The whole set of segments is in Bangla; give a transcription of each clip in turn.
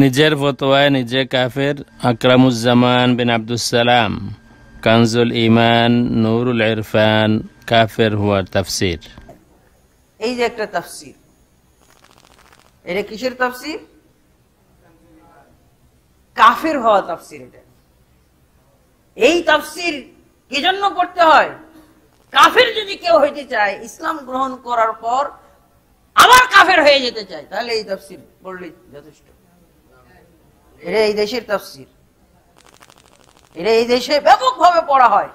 নিজের ফতোয়ায় নিজে কাফের আকরামুজ্জামান বিন আবদুসালাম কানজুল ইমান নুরুল ইরফান কাফের হুয়ার তাফসির এই যে একটা তাফসির এটা কিসের তাফসির কাফের হওয়া তাফসির এটা এই তাফসির কি জন্য করতে হয় কাফের যদি কেউ হইতে চায় ইসলাম গ্রহণ করার পর আবার কাফের হয়ে যেতে চায় তাহলে এই তাফসির পড়লে যথেষ্ট এটা এই দেশের তফসির এটা এই দেশে ব্যাপকভাবে পড়া হয়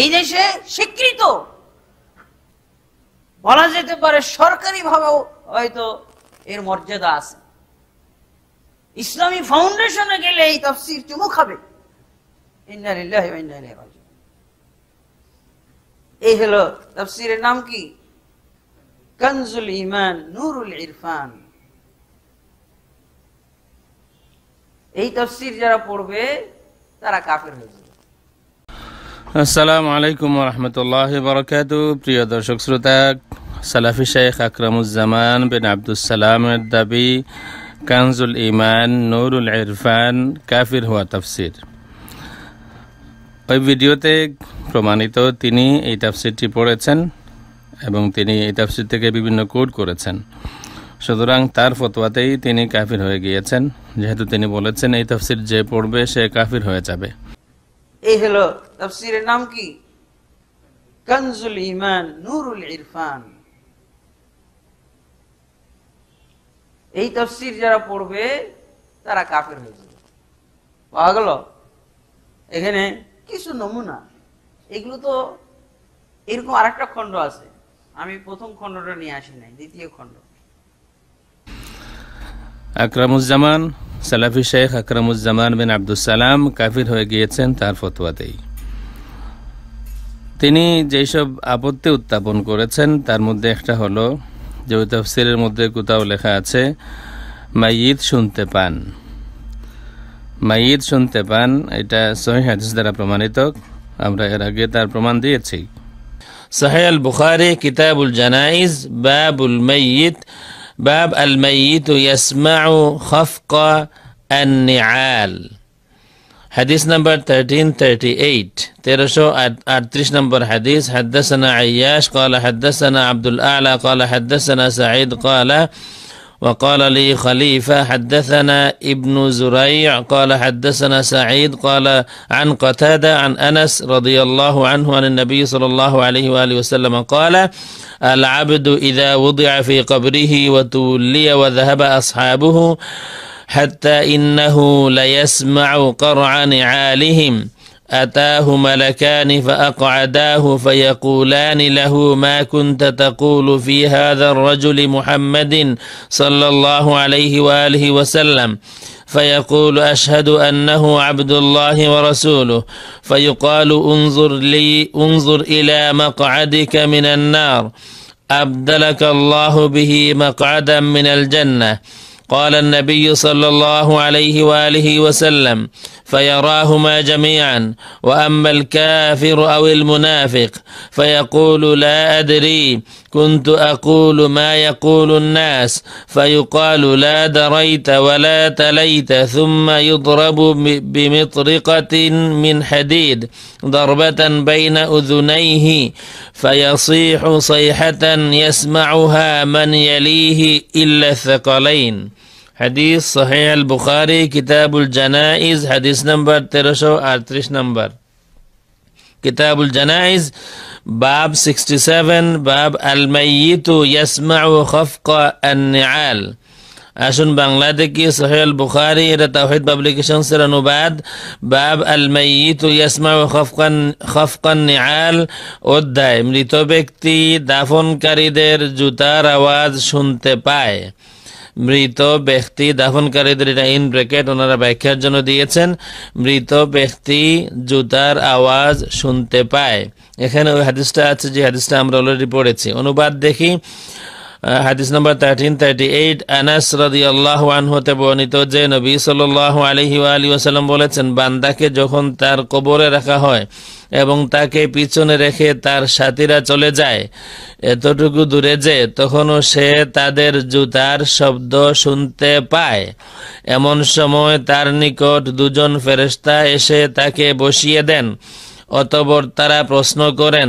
এই দেশে স্বীকৃত বলা যেতে পারে সরকারিভাবেও হয়তো এর মর্যাদা আছে ইসলামী ফাউন্ডেশনে গেলে এই তফসির চুমু খাবে এই হলো তফসিরের নাম কি কনজুল ইমান নুরুল ইরফান এই তফসির যারা পড়বে তারা কাফের হয়ে যাবে আসসালামু আলাইকুম রহমতুল্লাহ বরকাত প্রিয় দর্শক শ্রোতা সালাফি শেখ আকরামুজ্জামান বিন আবদুসালামের দাবি কানজুল ইমান নুরুল ইরফান কাফির হওয়া তাফসির ওই ভিডিওতে প্রমাণিত তিনি এই তাফসিরটি পড়েছেন এবং তিনি এই তাফসির থেকে বিভিন্ন কোড করেছেন সুতরাং তার ফতোয়াতেই তিনি কাফির হয়ে গিয়েছেন যেহেতু তিনি বলেছেন এই তফসির যে পড়বে সে কাফির হয়ে যাবে এই হলো তফসিরের নাম কি কানজুল ইমান নুরুল ইরফান এই তফসির যারা পড়বে তারা কাফের হয়ে যাবে পাওয়া গেল এখানে কিছু নমুনা এগুলো তো এরকম আরেকটা খণ্ড আছে আমি প্রথম খণ্ডটা নিয়ে আসি নাই দ্বিতীয় খণ্ড আকরামুজ্জামান সালাফি শেখ আকরামুজ্জামান বিন সালাম কাফির হয়ে গিয়েছেন তার ফতোয়াতেই তিনি যেসব আপত্তি উত্থাপন করেছেন তার মধ্যে একটা হলো যে তফসিলের মধ্যে কোথাও লেখা আছে মাইয়িদ শুনতে পান মাইয়িদ শুনতে পান এটা সহি হাদিস দ্বারা প্রমাণিত আমরা এর আগে তার প্রমাণ দিয়েছি সাহেল বুখারি কিতাবুল জানাইজ বাবুল মাইয়িদ باب الميت يسمع خفق النعال حديث نمبر 1338 1338 نمبر حديث حدثنا عياش قال حدثنا عبد الأعلى قال حدثنا سعيد قال وقال لي خليفة حدثنا ابن زريع قال حدثنا سعيد قال عن قتادة عن أنس رضي الله عنه عن النبي صلى الله عليه وآله وسلم قال العبد إذا وضع في قبره وتولي وذهب أصحابه حتى إنه ليسمع قرع نعالهم أتاه ملكان فأقعداه فيقولان له ما كنت تقول في هذا الرجل محمد صلى الله عليه وآله وسلم فيقول أشهد أنه عبد الله ورسوله فيقال انظر لي انظر إلى مقعدك من النار أبدلك الله به مقعدا من الجنة قال النبي صلى الله عليه وآله وسلم فيراهما جميعا وأما الكافر أو المنافق فيقول لا أدري كنت أقول ما يقول الناس فيقال لا دريت ولا تليت ثم يضرب بمطرقة من حديد ضربة بين أذنيه فيصيح صيحة يسمعها من يليه إلا الثقلين حديث صحيح البخاري كتاب الجنائز حديث نمبر 1338 نمبر كتاب الجنائز বাব সিক্সটি সেভেন বাব আসুন বাংলা থেকে সোহেল বুখারি এটা তাহিদ পাবলিকেশনসের অনুবাদ বাব আল মাইতু অধ্যায় মৃত ব্যক্তি দাফনকারীদের জুতার আওয়াজ শুনতে পায় মৃত ব্যক্তি দাফনকারীদের এটা ইন ব্র্যাকেট ওনারা ব্যাখ্যার জন্য দিয়েছেন মৃত ব্যক্তি জুতার আওয়াজ শুনতে পায় এখানে ওই হাদিসটা আছে যে হাদিসটা আমরা অলরেডি পড়েছি অনুবাদ দেখি হাদিস number thirteen thirty eight Anas রদি আল্লাহ হতে বর্ণিত যে নবী সাল আলহি আলী বলেছেন বান্দাকে যখন তার কবরে রাখা হয় এবং তাকে পিছনে রেখে তার সাথীরা চলে যায় এতটুকু দূরে যে তখনও সে তাদের জুতার শব্দ শুনতে পায় এমন সময় তার নিকট দুজন ফেরস্তা এসে তাকে বসিয়ে দেন অতবর তারা প্রশ্ন করেন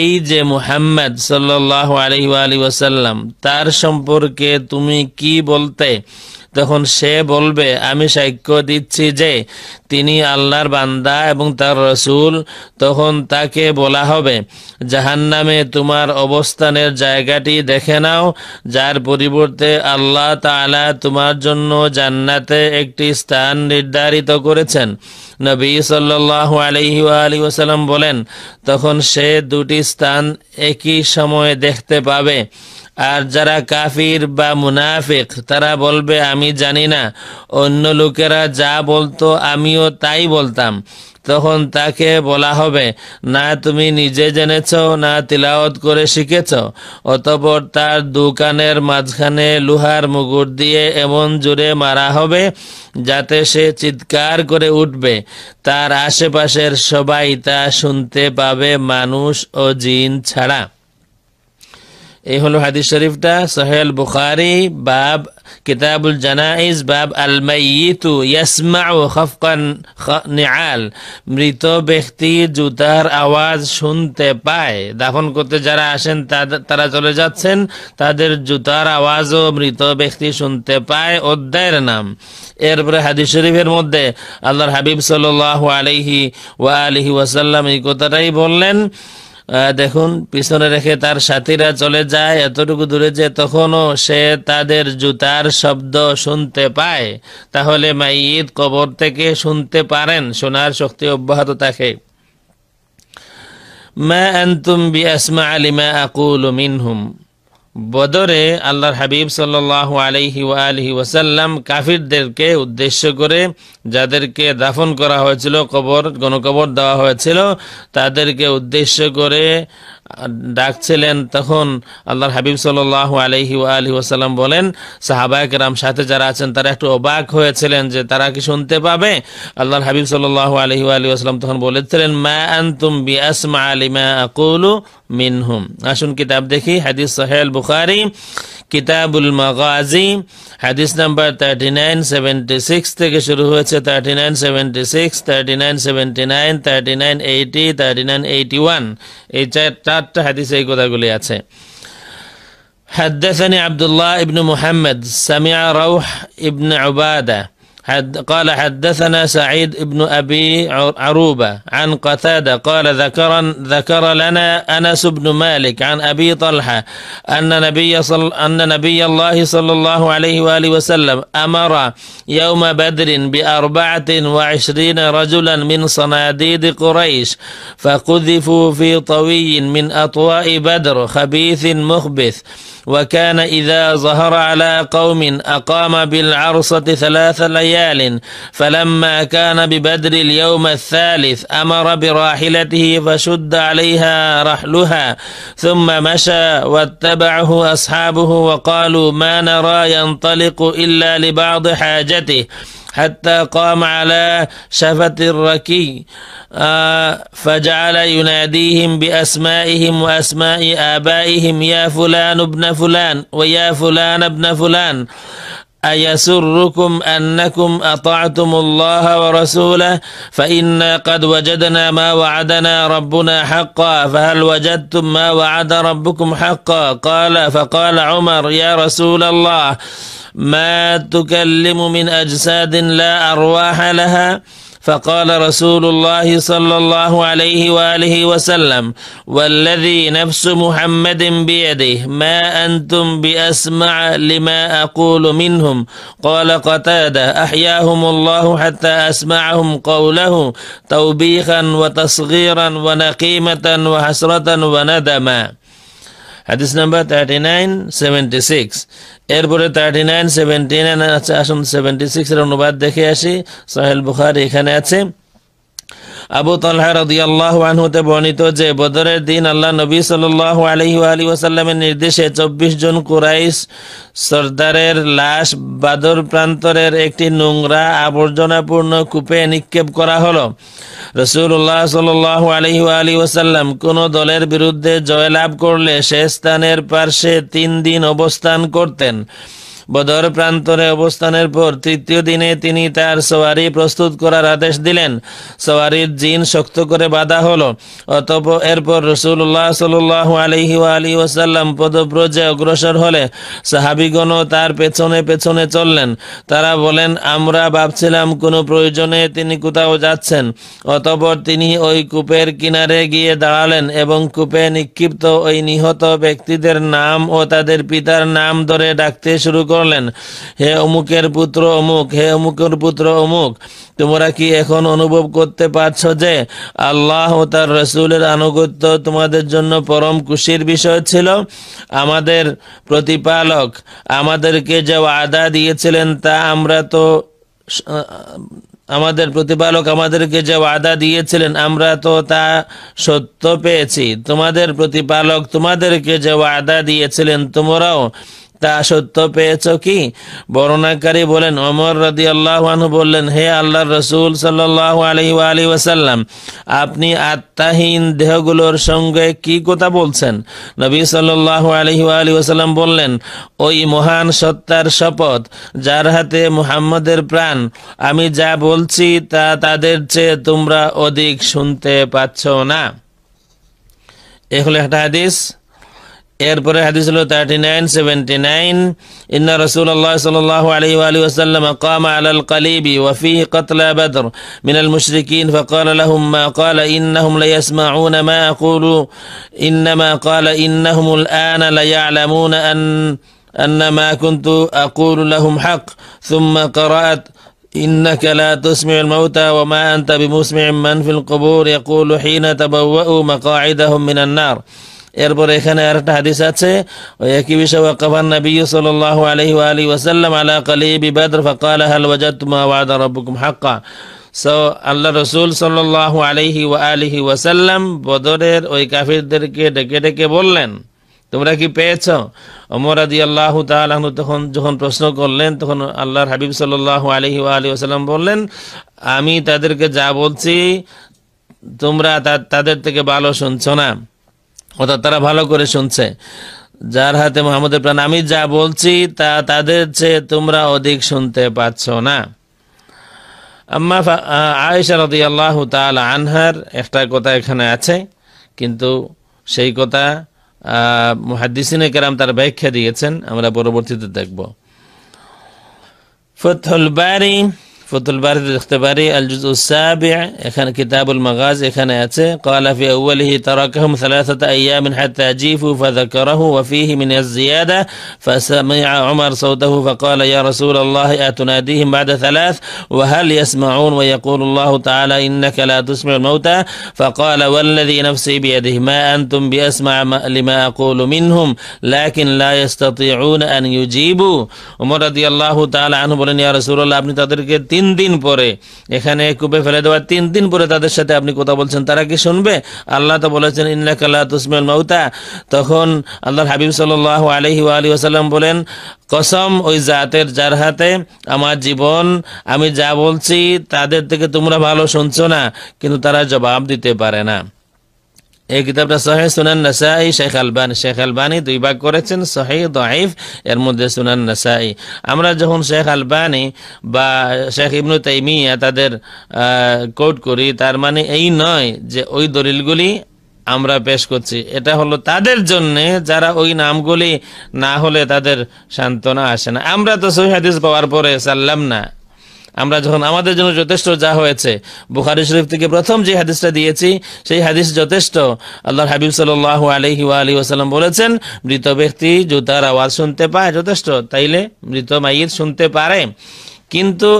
এই যে মুহাম্মদ সাল্লাহ আলহি আলী ওয়াসাল্লাম তার সম্পর্কে তুমি কি বলতে তখন সে বলবে আমি সাক্ষ্য দিচ্ছি যে তিনি আল্লাহর বান্দা এবং তার রসুল তখন তাকে বলা হবে জাহান্নামে তোমার অবস্থানের জায়গাটি দেখে নাও যার পরিবর্তে আল্লাহ তালা তোমার জন্য জান্নাতে একটি স্থান নির্ধারিত করেছেন নবী সাল্লু আলহি আলি ওসালাম বলেন তখন সে দুটি স্থান একই সময়ে দেখতে পাবে আর যারা কাফির বা মুনাফিক তারা বলবে আমি জানি না অন্য লোকেরা যা বলতো আমিও তাই বলতাম তখন তাকে বলা হবে না তুমি নিজে জেনেছ না তিলাওত করে শিখেছ অতপর তার দোকানের মাঝখানে লোহার মুগুর দিয়ে এমন জোরে মারা হবে যাতে সে চিৎকার করে উঠবে তার আশেপাশের সবাই তা শুনতে পাবে মানুষ ও জিন ছাড়া এই হলো হাদিস শরীফটা সোহেল বুখারি বাব কিতাবুল জানাইজ বাব আলমাইতু ইয়াসমাউ খফকান নিআল মৃত ব্যক্তি জুতার আওয়াজ শুনতে পায় দাফন করতে যারা আসেন তারা চলে যাচ্ছেন তাদের জুতার আওয়াজও মৃত ব্যক্তি শুনতে পায় অধ্যায়ের নাম এরপরে হাদিস শরীফের মধ্যে আল্লাহর হাবিব সাল্লাহ আলহি ওয়া আলহি ওয়াসাল্লাম এই কথাটাই বললেন দেখুন পিছনে রেখে তার সাথীরা চলে যায় এতটুকু দূরে যে তখনও সে তাদের জুতার শব্দ শুনতে পায় তাহলে মাইদ কবর থেকে শুনতে পারেন শোনার শক্তি অব্যাহত থাকে মা আনতুম বিআসমা আলিমা আকুল মিনহুম বদরে আল্লাহর হাবিব সাল্লাহ আলহি আলহি ওয়াসাল্লাম কাফিরদেরকে উদ্দেশ্য করে যাদেরকে দাফন করা হয়েছিল কবর গণকবর দেওয়া হয়েছিল তাদেরকে উদ্দেশ্য করে ডাকছিলেন তখন আল্লাহর হাবিব সাল আলহি আলহি ওসাল্লাম বলেন সাহাবায় সাথে যারা আছেন তারা একটু অবাক হয়েছিলেন যে তারা কি শুনতে পাবে আল্লাহর হাবিব সাল আলহি আলহি তখন বলেছিলেন মা আনতুম বি আসমা আলিমা আকুলু মিনহুম আসুন কিতাব দেখি হাদিস সোহেল বুখারি কিতাবুল মাগাজি হাদিস number thirty nine seventy six থেকে শুরু হয়েছে thirty nine seventy six thirty nine seventy nine thirty nine eighty thirty nine eighty one এই চার চারটা হাদিস এই কথাগুলি আছে حدثني আবদুল্লাহ ইবনু মুহাম্মদ সামিয়া রৌহ روح আবাদা حد قال حدثنا سعيد بن أبي عروبة عن قتادة قال ذكر ذكر لنا أنس بن مالك عن أبي طلحة أن نبي صل أن نبي الله صلى الله عليه وآله وسلم أمر يوم بدر بأربعة وعشرين رجلا من صناديد قريش فقذفوا في طوي من أطواء بدر خبيث مخبث وكان إذا ظهر على قوم أقام بالعرصة ثلاث ليال ليال فلما كان ببدر اليوم الثالث أمر براحلته فشد عليها رحلها ثم مشى واتبعه أصحابه وقالوا ما نرى ينطلق إلا لبعض حاجته حتى قام على شفة الركي آه، فجعل يناديهم بأسمائهم وأسماء آبائهم يا فلان ابن فلان ويا فلان ابن فلان أيسركم أنكم أطعتم الله ورسوله فإنا قد وجدنا ما وعدنا ربنا حقا فهل وجدتم ما وعد ربكم حقا قال فقال عمر يا رسول الله ما تكلم من أجساد لا أرواح لها فقال رسول الله صلى الله عليه وآله وسلم والذي نفس محمد بيده ما أنتم بأسمع لما أقول منهم قال قتادة أحياهم الله حتى أسمعهم قوله توبيخا وتصغيرا ونقيمة وحسرة وندما হাদিস number thirty nine seventy six এরপরে থার্টি নাইন সেভেন্টি নাইন আছে আসুন সেভেন্টি সিক্সের অনুবাদ দেখে আসি সাহেল বুখারি এখানে আছে আবু তালহারদিয়াল্লাহতে বর্ণিত যে বদরের দিন আল্লাহ নবী সাল্লাহ আলহি আলী ওসাল্লামের নির্দেশে চব্বিশ জন কুরাইশ সর্দারের লাশ বাদর প্রান্তরের একটি নোংরা আবর্জনাপূর্ণ কূপে নিক্ষেপ করা হলো রসুল্লাহ সাল্লাহ আলহি আলী ওসাল্লাম কোনো দলের বিরুদ্ধে জয়লাভ করলে সে স্থানের পার্শ্বে তিন দিন অবস্থান করতেন বদর প্রান্তরে অবস্থানের পর তৃতীয় দিনে তিনি তার সওয়ারি প্রস্তুত করার আদেশ দিলেন সওয়ারির জিন শক্ত করে বাঁধা হলো অতপ এরপর রসুল্লাহ সাল্লাহ আলহি আলী ওসাল্লাম পদব্রজে অগ্রসর হলে সাহাবিগণও তার পেছনে পেছনে চললেন তারা বলেন আমরা ভাবছিলাম কোনো প্রয়োজনে তিনি কোথাও যাচ্ছেন অতপর তিনি ওই কূপের কিনারে গিয়ে দাঁড়ালেন এবং কূপে নিক্ষিপ্ত ওই নিহত ব্যক্তিদের নাম ও তাদের পিতার নাম ধরে ডাকতে শুরু করলেন করলেন হে অমুকের পুত্র অমুক হে অমুকের পুত্র অমুক তোমরা কি এখন অনুভব করতে পারছ যে আল্লাহ ও তার রসুলের আনুগত্য তোমাদের জন্য পরম খুশির বিষয় ছিল আমাদের প্রতিপালক আমাদেরকে যে আদা দিয়েছিলেন তা আমরা তো আমাদের প্রতিপালক আমাদেরকে যে ওয়াদা দিয়েছিলেন আমরা তো তা সত্য পেয়েছি তোমাদের প্রতিপালক তোমাদেরকে যে ওয়াদা দিয়েছিলেন তোমরাও তা সত্য পেয়েছ কি বর্ণাকারী বলেন অমর রাদি আল্লাহানু বললেন হে আল্লাহ রসুল সাল্লাহ আলি আলি আপনি আত্মাহীন দেহগুলোর সঙ্গে কি কথা বলছেন নবী সাল্লাহ আলি আলি ওসাল্লাম বললেন ওই মহান সত্তার শপথ যার হাতে মুহাম্মদের প্রাণ আমি যা বলছি তা তাদের চেয়ে তোমরা অধিক শুনতে পাচ্ছ না এ হলো একটা হাদিস এরপরে হাদিস হলো থার্টি নাইন সেভেন্টি নাইন ইন্না রসুল্লাহ সাল্লাহ আলহি আলী قام على القليب وفيه قتل بدر من المشركين فقال لهم ما قال إنهم ليسمعون ما أقول إنما قال إنهم الآن ليعلمون أن أن ما كنت أقول لهم حق ثم قرأت إنك لا تسمع الموتى وما أنت بمسمع من في القبور يقول حين تبوؤوا مقاعدهم من النار এরপরে এখানে আর একটা হাদিস আছে ওই একই বিষয় ওয়াকাফান নবী সাল্লাল্লাহু আলাইহি ওয়া ওসাল্লাম ওয়াসাল্লাম আলা কালি বিবাদ ফাকাল হাল ওয়াজাদতুম মা ওয়াদা হাক্কা সো আল্লাহ রসুল সাল্লাল্লাহু আলহি ওয়া আলিহি ওয়াসাল্লাম বদরের ওই কাফিরদেরকে ডেকে ডেকে বললেন তোমরা কি পেয়েছ অমর আদি আল্লাহ তালাহনু তখন যখন প্রশ্ন করলেন তখন আল্লাহর হাবিব সাল্লাহ আলহি আলি আসালাম বললেন আমি তাদেরকে যা বলছি তোমরা তাদের থেকে ভালো শুনছ না অর্থাৎ তারা ভালো করে শুনছে যার হাতে মোহাম্মদের প্রাণ আমি যা বলছি তা তাদের চেয়ে তোমরা অধিক শুনতে পাচ্ছ না আম্মা আয়েশা রদি আল্লাহ তাল আনহার একটা কথা এখানে আছে কিন্তু সেই কথা মুহাদ্দিসিনে কেরাম তার ব্যাখ্যা দিয়েছেন আমরা পরবর্তীতে দেখব ফতুল বাড়ি ফতুল البارد الاختباري الجزء السابع كان كتاب المغازي كان يأتي قال في اوله تركهم ثلاثه ايام حتى جيفوا فذكره وفيه من الزياده فسمع عمر صوته فقال يا رسول الله اتناديهم بعد ثلاث وهل يسمعون ويقول الله تعالى انك لا تسمع الموتى فقال والذي نفسي بيده ما انتم باسمع لما اقول منهم لكن لا يستطيعون ان يجيبوا عمر رضي الله تعالى عنه বলেন يا رسول الله ابن تدرك তিন দিন পরে এখানে কূপে ফেলে দেওয়ার তিন দিন পরে তাদের সাথে আপনি কথা বলছেন তারা কি শুনবে আল্লাহ তো বলেছেন ইন্না তুসমেল মাউতা তখন আল্লাহর হাবিব সাল আলহি আলী আসাল্লাম বলেন কসম ওই জাতের যার হাতে আমার জীবন আমি যা বলছি তাদের থেকে তোমরা ভালো শুনছো না কিন্তু তারা জবাব দিতে পারে না এই কিতাবটা সহি সুনান নাসাই শেখ আলবানি শেখ আলবানী দুই ভাগ করেছেন সহি দহিফ এর মধ্যে সুনান নাসাই আমরা যখন শেখ আলবানি বা শেখ ইবনু তাইমিয়া তাদের কোট করি তার মানে এই নয় যে ওই দলিলগুলি আমরা পেশ করছি এটা হলো তাদের জন্য যারা ওই নামগুলি না হলে তাদের সান্ত্বনা আসে না আমরা তো সহি পাওয়ার পরে চাললাম না আমরা যখন আমাদের জন্য যথেষ্ট যা হয়েছে বুখারি শরীফ থেকে প্রথম যে হাদিসটা দিয়েছি সেই হাদিস যথেষ্ট আল্লাহর হাবিব সাল আলহি আলী ওসালাম বলেছেন মৃত ব্যক্তি জুতার আওয়াজ শুনতে পায় যথেষ্ট তাইলে মৃত মাইয়ের শুনতে পারে কিন্তু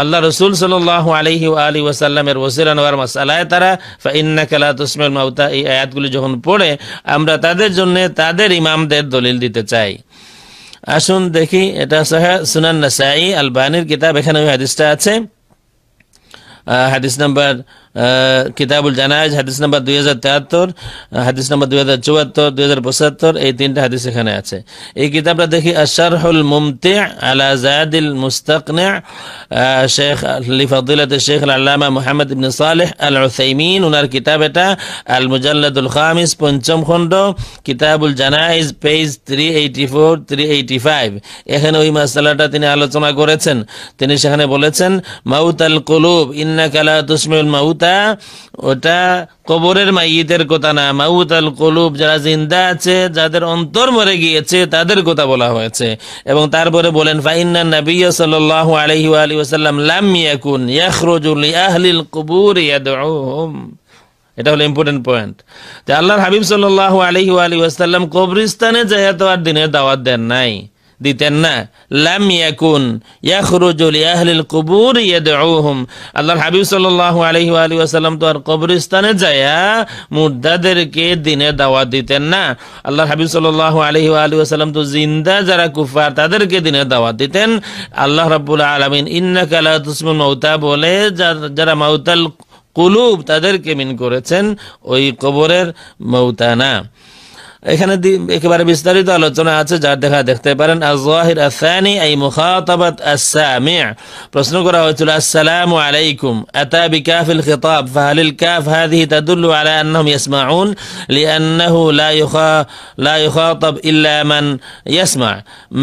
আল্লাহ রসুল সাল্লাহ আলহি আলী ওয়াসাল্লামের ওসিরানোয়ার মাসালায় তারা ফাইন্না কালা তুসমেল মাউতা এই আয়াতগুলি যখন পড়ে আমরা তাদের জন্য তাদের ইমামদের দলিল দিতে চাই আসুন দেখি এটা সুনান নাসাই আলবানির কিতাব এখানে ওই হাদিসটা আছে হাদিস নাম্বার কিতাবুল জানাজ হাদিস নাম্বার দুই হাজার তেহাত্তর হাদিস নাম্বার দুই হাজার চুয়াত্তর দুই হাজার পঁচাত্তর এই তিনটা হাদিস এখানে আছে এই কিতাবটা দেখি আশারহুল মুমতি আলা জায়াদিল মুস্তাকনে শেখ লিফাদিলাত শেখ আল্লামা মোহাম্মদ ইবনে সালেহ আল উসাইমিন ওনার কিতাব এটা আল মুজাল্লাদুল খামিস পঞ্চম খণ্ড কিতাবুল জানাইজ page three eighty four three eighty five এখানে ওই মাসালাটা তিনি আলোচনা করেছেন তিনি সেখানে বলেছেন মাউত আল কলুব ইন্না কালা তুসমিউল মাউত ওটা ওটা কবরের মাইয়েদের কথা না মাউত আল কলুব যারা জিন্দা আছে যাদের অন্তর মরে গিয়েছে তাদের কথা বলা হয়েছে এবং তারপরে বলেন ফাইন্না নবী সাল্লাল্লাহু আলাইহি ওয়া আলিহি ওয়াসাল্লাম লাম ইয়াকুন ইয়াখরুজু লি আহলিল কুবুর ইয়াদউহুম এটা হলো ইম্পর্টেন্ট পয়েন্ট যে আল্লাহর হাবিব সাল্লাল্লাহু আলাইহি ওয়া ওয়াসাল্লাম কবরিস্তানে যায় তো আর দিনের দাওয়াত দেন নাই দিতেন না লাম ইয়াকুন ইয়াখরুজুল ইয়াহলিল কুবুর ইয়াদউহুম আল্লাহর হাবিব সাল্লাল্লাহু আলাইহি ওয়া আলিহি ওয়াসাল্লাম তো আর কবরস্থানে যায়া মুর্দাদেরকে দিনে দাওয়াত দিতেন না আল্লাহর হাবিব সাল্লাল্লাহু আলাইহি ওয়া আলিহি ওয়াসাল্লাম তো জিন্দা যারা কুফার তাদেরকে দিনে দাওয়াত দিতেন আল্লাহ রাব্বুল আলামিন ইন্নাকা লা তুসমিউল মাউতা বলে যারা মাউতাল কুলুব তাদেরকে মিন করেছেন ওই কবরের মৌতানা এখানে একেবারে বিস্তারিত আলোচনা আছে যা দেখা দেখতে পারেন আজহির আসানি এই মুখাতাবাত আসামি প্রশ্ন করা হয়েছিল আসসালামু আলাইকুম আতা বিকাফিল খিতাব ফাহাল আল কাফ هذه تدل على انهم يسمعون لانه لا يخا لا يخاطب الا من يسمع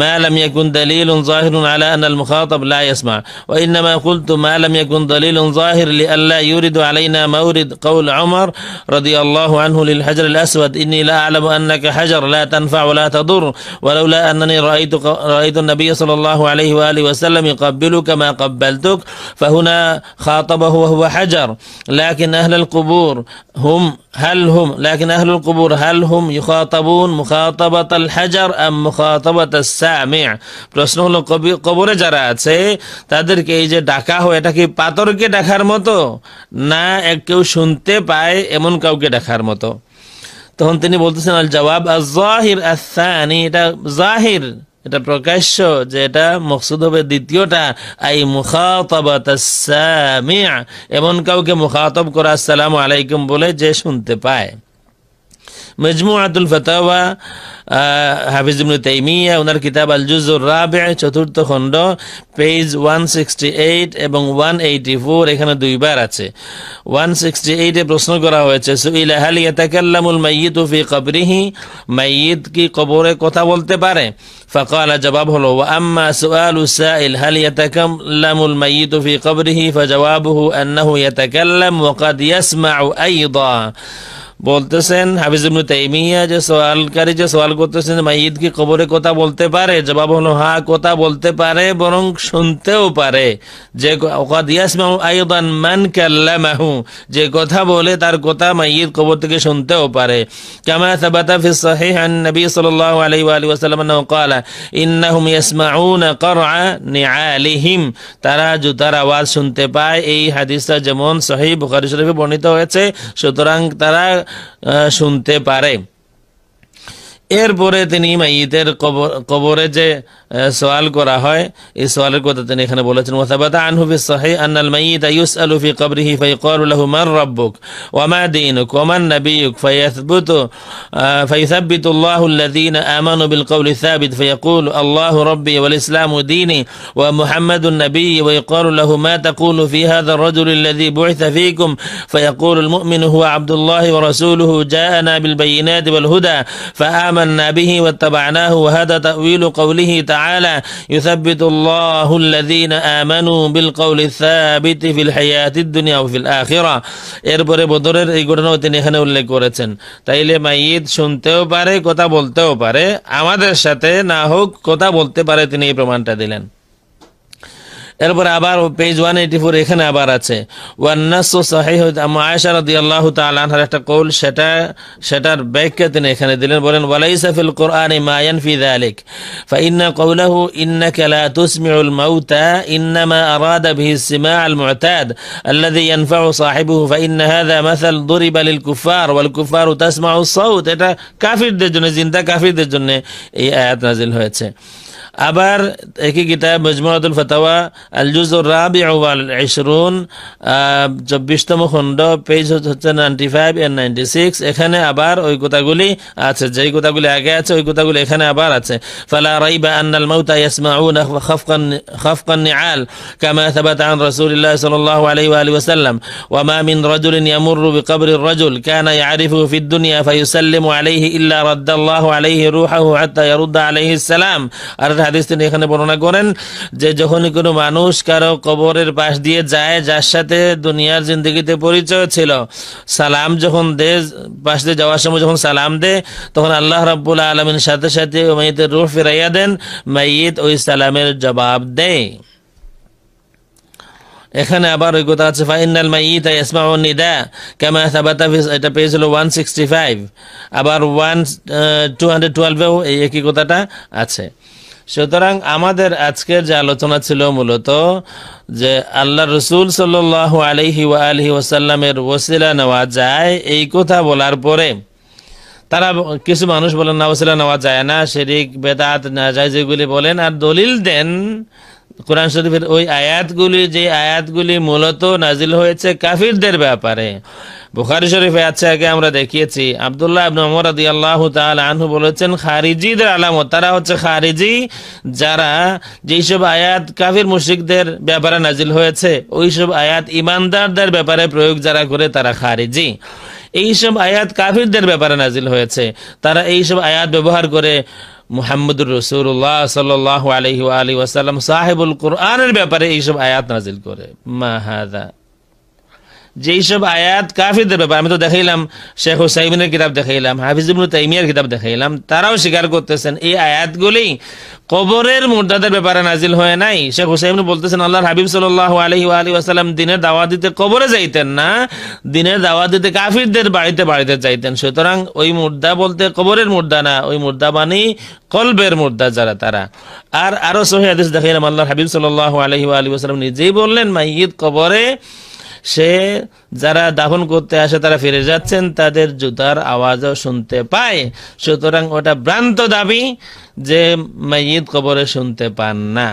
ما لم يكن دليل ظاهر على ان المخاطب لا يسمع وانما قلت ما لم يكن دليل ظاهر لئلا يورد علينا مورد قول عمر رضي الله عنه للحجر الاسود اني لا اعلم ان إنك حجر لا تنفع ولا تضر ولولا أنني رأيت رأيت النبي صلى الله عليه وآله وسلم يقبلك ما قبلتك فهنا خاطبه وهو حجر لكن أهل القبور هم هل هم لكن أهل القبور هل هم يخاطبون مخاطبة الحجر أم مخاطبة السامع প্রশ্ন হলো কবরে যারা আছে তাদেরকে এই যে ডাকা হয় এটা কি পাথরকে ডাকার মতো না কেউ শুনতে পায় এমন কাউকে ডাকার মতো তখন তিনি বলতেছেন আল জবাব জাহির আসানি এটা জাহির এটা প্রকাশ্য যে এটা মকসুদ হবে দ্বিতীয়টা আই মুখাতবাতামিয়া এমন কাউকে মুখাতব করা আসসালামু আলাইকুম বলে যে শুনতে পায় মজমু আদুল ফতাওয়া হাফিজ তাইমিয়া ওনার কিতাব আল জুজুর রাবে চতুর্থ খণ্ড পেজ ওয়ান এবং ওয়ান এখানে দুইবার আছে ওয়ান সিক্সটি প্রশ্ন করা হয়েছে ইয়াতাকাল্লামুল মাইয়িত ফি কবরিহি মাইয়িত কি কবরে কথা বলতে পারে فقال জবাব হলো واما سؤال السائل هل يتكلم الميت في قبره فجوابه انه يتكلم وقد يسمع ايضا বলতেছেন হাফিজ ইবনু তাইমিয়া যে সোয়ালকারী যে সোয়াল করতেছেন মাইদ কি কবরে কথা বলতে পারে জবাব হলো হা হ্যাঁ, কথা বলতে পারে বরং শুনতেও পারে যে ওকাদ ইয়াসমাউ আইদান মান মাহু যে কথা বলে তার কথা মাইয়িদ কবর থেকে শুনতেও পারে ক্যামেরা সাবাতা ফি সহিহ আন নবী সাল্লাল্লাহু আলাইহি ওয়া আলিহি ওয়াসাল্লাম আনহু ক্বালা ইন্নাহুম ইয়াসমাউনা ক্বরআ নিআলিহিম তারা জুতার আওয়াজ শুনতে পায় এই হাদিসটা যেমন সহিহ বুখারী শরীফে বর্ণিত হয়েছে সুতরাং তারা শুনতে পারে এরপরে তিনি মাইতের কবরে যে সওয়াল করা হয় এই সওয়ালের কথা তিনি এখানে বলেছেন ওয়াসাবাতা আনহু ফি সহিহ আন আল মাইয়িত ইউসআলু ফি কবরিহি ফায়াকুলু লাহু মান রাব্বুক ওয়া মা দীনুক ওয়া মান নাবিয়ুক ফায়াসবুতু ফায়াথবিতু আল্লাহু আল্লাযীনা আমানু বিল কওলি সাবিত ফায়াকুলু আল্লাহু রাব্বি ওয়াল ইসলামু দীনি ওয়া মুহাম্মাদুন নাবিয়ু ওয়া ইয়াকুলু লাহু মা তাকুলু ফি হাযা আর-রাজুল আল্লাযী বু'ইথা ফীকুম ফায়াকুলু আল-মু'মিনু হুয়া আব্দুল্লাহি ওয়া রাসূলুহু الله বিল বাইয়িনাতি ওয়াল হুদা ফা آمنا به واتبعناه وهذا تأويل قوله تعالى يثبت الله الذين آمنوا بالقول الثابت في الحياة الدنيا وفي الآخرة এরপরে বদরের এই ঘটনাও তিনি এখানে উল্লেখ করেছেন তাইলে মাইয়িদ শুনতেও পারে কথা বলতেও পারে আমাদের সাথে না হোক কথা বলতে পারে তিনি এই প্রমাণটা দিলেন এরপরে আবার পেজ 184 এখানে আবার আছে ওয়ান্নাসু সাহিহ আয়েশা রাদিয়াল্লাহু তাআলা আনহার একটা কৌল সেটা সেটার ব্যাখ্যা তিনি এখানে দিলেন বলেন ওয়ালাইসা ফিল কোরআনি মা ইয়ানফি যালিক فإن قوله إنك لا تسمع الموتى إنما أراد به السماع المعتاد الذي ينفع صاحبه فإن هذا مثل ضرب للكفار والكفار تسمع الصوت এটা কাফিরদের জন্য জিন্দা কাফিরদের জন্য এই আয়াত নাযিল হয়েছে আবার একই কিতাব মজমুআতুল ফাতাওয়া আল জুজুর রাবিউ ওয়াল ইশরুন চব্বিশতম খণ্ড পেজ হচ্ছে ninety five and ninety six এখানে আবার ওই কথাগুলি আছে যেই কথাগুলি আগে আছে ওই কথাগুলি এখানে আবার আছে ফালা রাইবা আন্নাল মাউতা ইয়াসমাউন খাফকান খাফকান নিআল কামা ثبت عن رسول الله صلى الله عليه وآله وسلم وما من رجل يمر بقبر الرجل كان يعرفه في الدنيا فيسلم عليه إلا رد الله عليه روحه حتى يرد عليه السلام أرد হাদিস তিনি এখানে বর্ণনা করেন যে যখনই কোনো মানুষ কারো কবরের পাশ দিয়ে যায় যার সাথে দুনিয়ার জিন্দগিতে পরিচয় ছিল সালাম যখন দে পাশ দিয়ে যাওয়ার সময় যখন সালাম দে তখন আল্লাহ রাব্বুল আলমীর সাথে সাথে মাইতের রুহ ফিরাইয়া দেন মাইয়িত ওই সালামের জবাব দেয় এখানে আবার ওই কথা আছে ফাইনাল মাইতা ও নিদা কামা এটা পেয়েছিল ওয়ান সিক্সটি ফাইভ আবার ওয়ান টু হান্ড্রেড টুয়েলভেও এই একই কথাটা আছে সুতরাং আমাদের আজকের যে আলোচনা ছিল মূলত যে আল্লাহ রসুল সাল আলহি ওয়া আলহি ওসাল্লামের ওসিলা নেওয়া যায় এই কথা বলার পরে তারা কিছু মানুষ বলেন না ওসিলা নেওয়া যায় না শেরিক বেদাত না যায় যেগুলি বলেন আর দলিল দেন কোরআন শরীফের ওই আয়াতগুলি যে আয়াতগুলি মূলত নাজিল হয়েছে কাফিরদের ব্যাপারে বুখারি শরীফে আছে আগে আমরা দেখিয়েছি আবদুল্লাহ আবন অমর আদি আল্লাহ আনহু বলেছেন খারিজিদের আলামত তারা হচ্ছে খারিজি যারা যেইসব আয়াত কাফির মুশিকদের ব্যাপারে নাজিল হয়েছে ওইসব আয়াত ইমানদারদের ব্যাপারে প্রয়োগ যারা করে তারা খারিজি এইসব আয়াত কাফিরদের ব্যাপারে নাজিল হয়েছে তারা এইসব আয়াত ব্যবহার করে মোহাম্মদুর রসুল্লাহ সাল্লাহ আলহি আলী ওয়াসাল্লাম সাহেবুল কোরআনের ব্যাপারে এইসব আয়াত নাজিল করে মাহাদা যেই সব আয়াত কাফিরদের ব্যাপার আমি তো দেখাইলাম শেখ হুসাইবিনের কিতাব দেখাইলাম হাফিজুল তাইমিয়ার কিতাব দেখাইলাম তারাও স্বীকার করতেছেন এই আয়াতগুলি কবরের মুর্দাদের ব্যাপারে নাজিল হয়ে নাই শেখ হুসাইম বলতেছেন আল্লাহ হাবিব সাল আলহি আলী আসালাম দিনের দাওয়া দিতে কবরে যাইতেন না দিনের দাওয়া দিতে কাফিরদের বাড়িতে বাড়িতে যাইতেন সুতরাং ওই মুর্দা বলতে কবরের মুর্দা না ওই মুর্দা মানে কলবের মুর্দা যারা তারা আর আরো সহি আদেশ দেখাইলাম আল্লাহ হাবিব সাল আলহি আলী আসালাম নিজেই বললেন মাইদ কবরে সে যারা দাফন করতে আসে তারা ফিরে যাচ্ছেন তাদের জুতার আওয়াজও শুনতে পায় সুতরাং ওটা ভ্রান্ত দাবি যে মাইয়িদ কবরে শুনতে পান না